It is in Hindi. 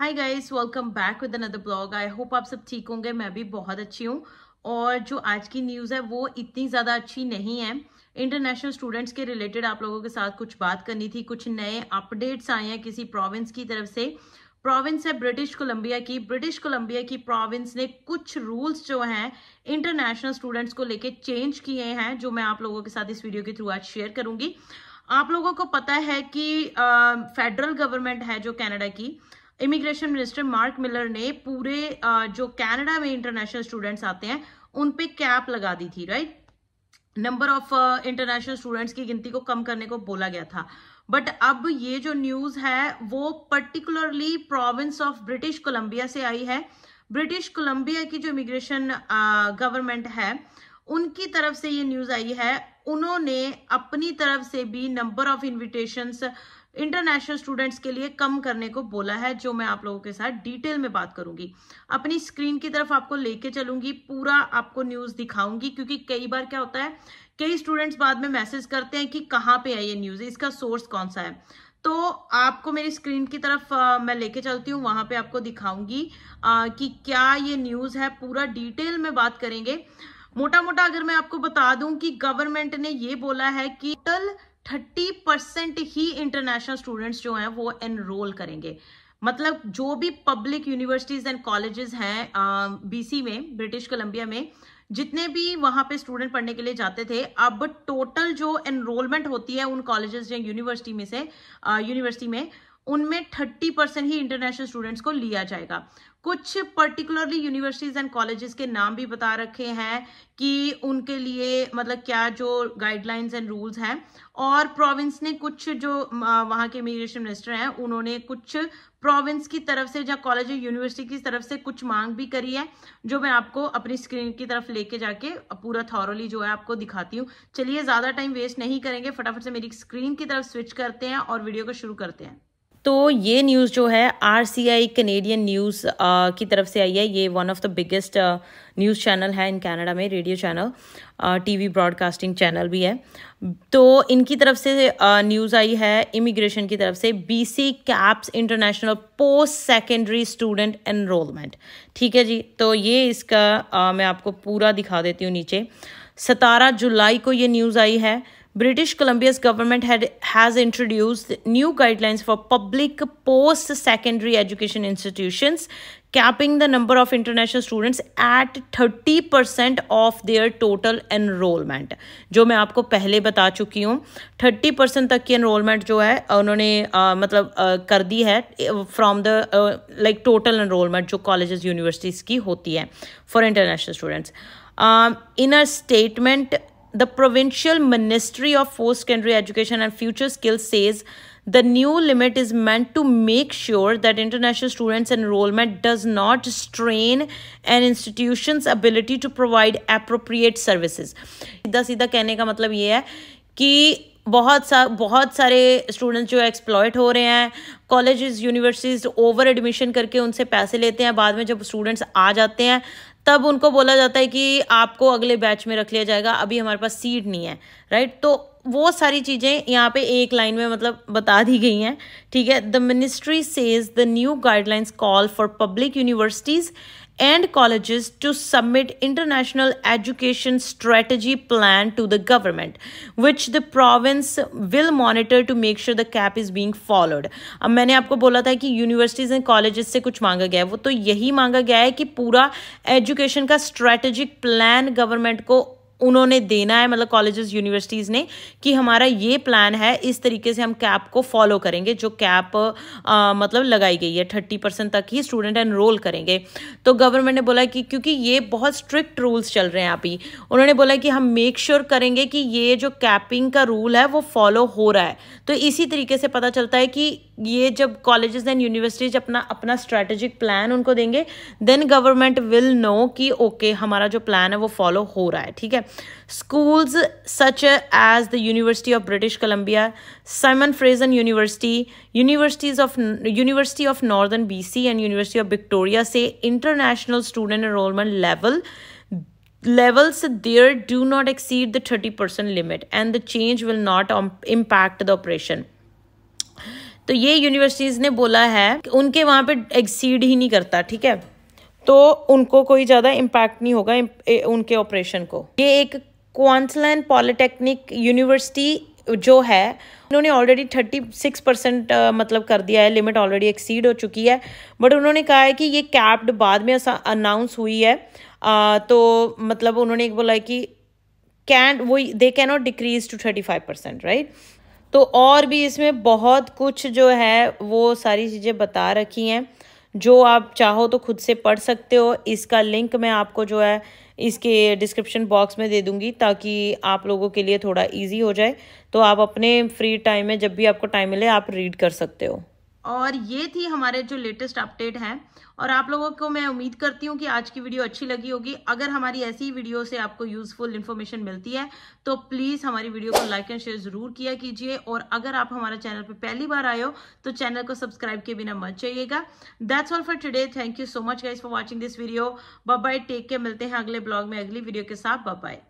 High guys welcome back with another blog I hope आप सब ठीक होंगे मैं भी बहुत अच्छी हूँ और जो आज की न्यूज़ है वो इतनी ज़्यादा अच्छी नहीं है इंटरनेशनल स्टूडेंट्स के रिलेटेड आप लोगों के साथ कुछ बात करनी थी कुछ नए अपडेट्स आए हैं किसी प्रोविंस की तरफ से प्रोविंस है ब्रिटिश कोलंबिया की ब्रिटिश कोलंबिया की प्रोविंस ने कुछ रूल्स जो हैं इंटरनेशनल स्टूडेंट्स को लेके चेंज किए हैं जो मैं आप लोगों के साथ इस वीडियो के थ्रू आज शेयर करूंगी आप लोगों को पता है कि फेडरल गवर्नमेंट है जो कनाडा की इमिग्रेशन मिनिस्टर मार्क मिलर ने पूरे जो कनाडा में इंटरनेशनल स्टूडेंट्स आते हैं उन पे कैप लगा दी थी right number of international students की गिनती को कम करने को बोला गया था बट अब ये जो न्यूज है वो particularly province of British Columbia से आई है ब्रिटिश कोलंबिया की जो इमिग्रेशन गवर्नमेंट है उनकी तरफ से ये न्यूज आई है उन्होंने अपनी तरफ से भी number of invitations international students के लिए कम करने को बोला है जो मैं आप लोगों के साथ डिटेल में बात करूंगी अपनी स्क्रीन की तरफ आपको लेके चलूंगी पूरा आपको न्यूज़ दिखाऊंगी क्योंकि कई बार क्या होता है कई स्टूडेंट्स बाद में मैसेज करते हैं कि कहाँ पे है ये न्यूज़ इसका सोर्स कौन सा है तो आपको मेरी स्क्रीन की तरफ आ, मैं लेके चलती हूँ वहां पे आपको दिखाऊंगी कि क्या ये न्यूज़ है पूरा डिटेल में बात करेंगे मोटा मोटा अगर मैं आपको बता दूं कि गवर्नमेंट ने ये बोला है कि टोटल थर्टी परसेंट ही इंटरनेशनल स्टूडेंट्स जो हैं वो एनरोल करेंगे मतलब जो भी पब्लिक यूनिवर्सिटीज़ एंड कॉलेजेस हैं बीसी में ब्रिटिश कोलंबिया में जितने भी वहां पे स्टूडेंट पढ़ने के लिए जाते थे अब टोटल जो एनरोलमेंट होती है उन कॉलेजेस या यूनिवर्सिटी में से यूनिवर्सिटी में उनमें थर्टी परसेंट ही इंटरनेशनल स्टूडेंट्स को लिया जाएगा कुछ पर्टिकुलरली यूनिवर्सिटीज एंड कॉलेजेस के नाम भी बता रखे हैं कि उनके लिए मतलब क्या जो गाइडलाइंस एंड रूल्स हैं और प्रोविंस ने कुछ जो वहाँ के इमिग्रेशन मिनिस्टर हैं उन्होंने कुछ प्रोविंस की तरफ से या कॉलेज यूनिवर्सिटी की तरफ से कुछ मांग भी करी है जो मैं आपको अपनी स्क्रीन की तरफ लेके जाके पूरा थॉरली जो है आपको दिखाती हूँ चलिए ज़्यादा टाइम वेस्ट नहीं करेंगे फटाफट से मेरी स्क्रीन की तरफ स्विच करते हैं और वीडियो को शुरू करते हैं तो ये न्यूज़ जो है R C I Canadian news की तरफ से आई है ये one of the biggest news channel है इन कनाडा में radio channel TV broadcasting channel भी है तो इनकी तरफ से न्यूज़ uh, आई है इमिग्रेशन की तरफ से BC caps international post secondary student enrolment ठीक है जी तो ये इसका आ, uh, मैं आपको पूरा दिखा देती हूँ नीचे सतारह जुलाई को ये न्यूज़ आई है British Columbia's government had, has introduced new guidelines for public post secondary education institutions, capping the number of international students at 30% of their total enrollment. जो मैं आपको पहले बता चुकी हूँ 30% तक की enrollment जो है उन्होंने मतलब कर दी है from the like total enrollment जो colleges universities की होती है for international students. in a statement the provincial ministry of post secondary education and future skills says the new limit is meant to make sure that international students enrollment does not strain an institution's ability to provide appropriate services सीधा sidha kehne ka matlab ye hai ki बहुत सा बहुत सारे स्टूडेंट्स जो एक्सप्लॉयट हो रहे हैं कॉलेजेस यूनिवर्सिटीज़ ओवर एडमिशन करके उनसे पैसे लेते हैं बाद में जब स्टूडेंट्स आ जाते हैं तब उनको बोला जाता है कि आपको अगले बैच में रख लिया जाएगा अभी हमारे पास सीट नहीं है राइट तो वो सारी चीज़ें यहाँ पे एक लाइन में मतलब बता दी गई हैं ठीक है the ministry says the new guidelines call for public universities and colleges to submit international education strategy plan to the government which the province will monitor to make sure the cap is being followed ab maine aapko bola tha ki universities and colleges se kuch manga gaya hai wo to yahi manga gaya hai ki pura education ka strategic plan government ko उन्होंने देना है मतलब कॉलेजेस यूनिवर्सिटीज़ ने कि हमारा ये प्लान है इस तरीके से हम कैप को फॉलो करेंगे जो कैप मतलब लगाई गई है थर्टी परसेंट तक ही स्टूडेंट एनरोल करेंगे तो गवर्नमेंट ने बोला कि क्योंकि ये बहुत स्ट्रिक्ट रूल्स चल रहे हैं अभी उन्होंने बोला कि हम मेक श्योर sure करेंगे कि ये जो कैपिंग का रूल है वो फॉलो हो रहा है तो इसी तरीके से पता चलता है कि ये जब कॉलेजेस एंड यूनिवर्सिटीज अपना अपना स्ट्रेटेजिक प्लान उनको देंगे देन गवर्नमेंट विल नो कि ओके okay, हमारा जो प्लान है वो फॉलो हो रहा है ठीक है schools such as the University of British Columbia, Simon Fraser University, Universities of University of Northern BC and University of Victoria say international student enrollment level levels there do not exceed the 30% limit and the change will not impact the operation. तो ये यूनिवर्सिटीज़ ने बोला है कि उनके वहाँ पे एक्सीड ही नहीं करता ठीक है तो उनको कोई ज़्यादा इम्पैक्ट नहीं होगा उनके ऑपरेशन को ये एक क्वांसलैंड पॉलिटेक्निक यूनिवर्सिटी जो है उन्होंने ऑलरेडी थर्टी सिक्स परसेंट मतलब कर दिया है लिमिट ऑलरेडी एक्सीड हो चुकी है बट उन्होंने कहा है कि ये कैप्ड बाद में अनाउंस हुई है आ, तो मतलब उन्होंने एक बोला कि कैन वो they can not decrease to thirty five percent right तो और भी इसमें बहुत कुछ जो है वो सारी चीज़ें बता रखी हैं जो आप चाहो तो खुद से पढ़ सकते हो इसका लिंक मैं आपको जो है इसके डिस्क्रिप्शन बॉक्स में दे दूंगी ताकि आप लोगों के लिए थोड़ा इजी हो जाए तो आप अपने फ्री टाइम में जब भी आपको टाइम मिले आप रीड कर सकते हो और ये थी हमारे जो लेटेस्ट अपडेट है और आप लोगों को मैं उम्मीद करती हूँ कि आज की वीडियो अच्छी लगी होगी अगर हमारी ऐसी वीडियो से आपको यूजफुल इन्फॉर्मेशन मिलती है तो प्लीज़ हमारी वीडियो को लाइक एंड शेयर ज़रूर किया कीजिए और अगर आप हमारा चैनल पर पहली बार आए हो तो चैनल को सब्सक्राइब के बिना मत चाहिएगा that's all for today thank you so much guys for watching this video bye take care मिलते हैं अगले ब्लॉग में अगली वीडियो के साथ बाय